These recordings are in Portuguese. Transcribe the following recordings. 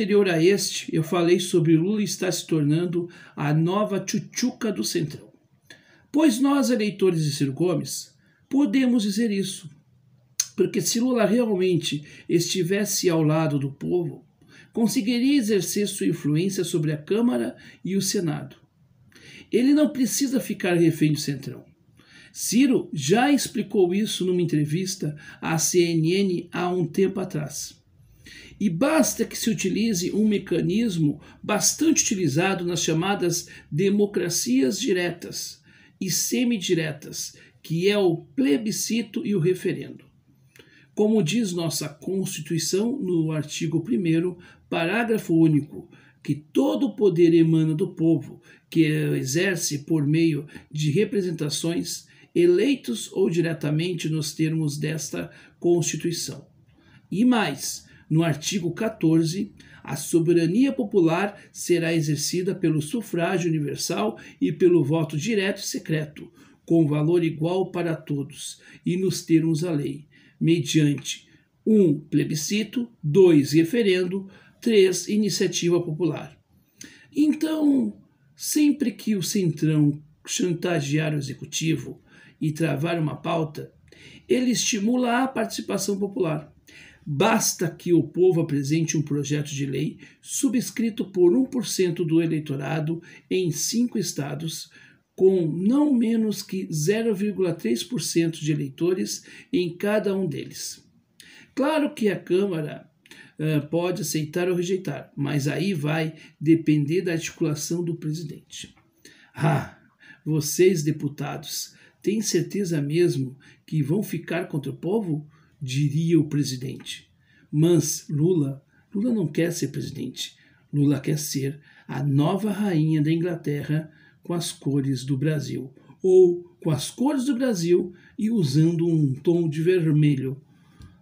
anterior a este, eu falei sobre Lula estar se tornando a nova tchutchuca do Centrão. Pois nós, eleitores de Ciro Gomes, podemos dizer isso. Porque se Lula realmente estivesse ao lado do povo, conseguiria exercer sua influência sobre a Câmara e o Senado. Ele não precisa ficar refém do Centrão. Ciro já explicou isso numa entrevista à CNN há um tempo atrás e basta que se utilize um mecanismo bastante utilizado nas chamadas democracias diretas e semidiretas, que é o plebiscito e o referendo. Como diz nossa Constituição no artigo 1, parágrafo único, que todo o poder emana do povo, que exerce por meio de representações eleitos ou diretamente nos termos desta Constituição. E mais, no artigo 14, a soberania popular será exercida pelo sufrágio universal e pelo voto direto e secreto, com valor igual para todos e nos termos da lei, mediante 1. Um, plebiscito, 2. referendo, 3. iniciativa popular. Então, sempre que o Centrão chantagear o executivo e travar uma pauta, ele estimula a participação popular. Basta que o povo apresente um projeto de lei subscrito por 1% do eleitorado em cinco estados, com não menos que 0,3% de eleitores em cada um deles. Claro que a Câmara uh, pode aceitar ou rejeitar, mas aí vai depender da articulação do presidente. Ah, vocês deputados, têm certeza mesmo que vão ficar contra o povo? diria o presidente. Mas Lula, Lula não quer ser presidente. Lula quer ser a nova rainha da Inglaterra com as cores do Brasil, ou com as cores do Brasil e usando um tom de vermelho.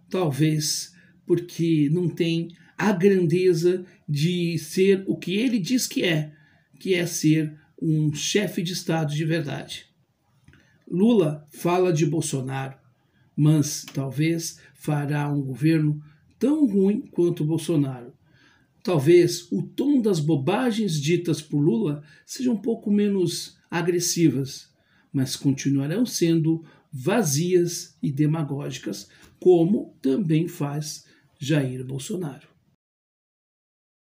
Talvez porque não tem a grandeza de ser o que ele diz que é, que é ser um chefe de Estado de verdade. Lula fala de Bolsonaro, mas talvez fará um governo tão ruim quanto Bolsonaro. Talvez o tom das bobagens ditas por Lula seja um pouco menos agressivas, mas continuarão sendo vazias e demagógicas, como também faz Jair Bolsonaro.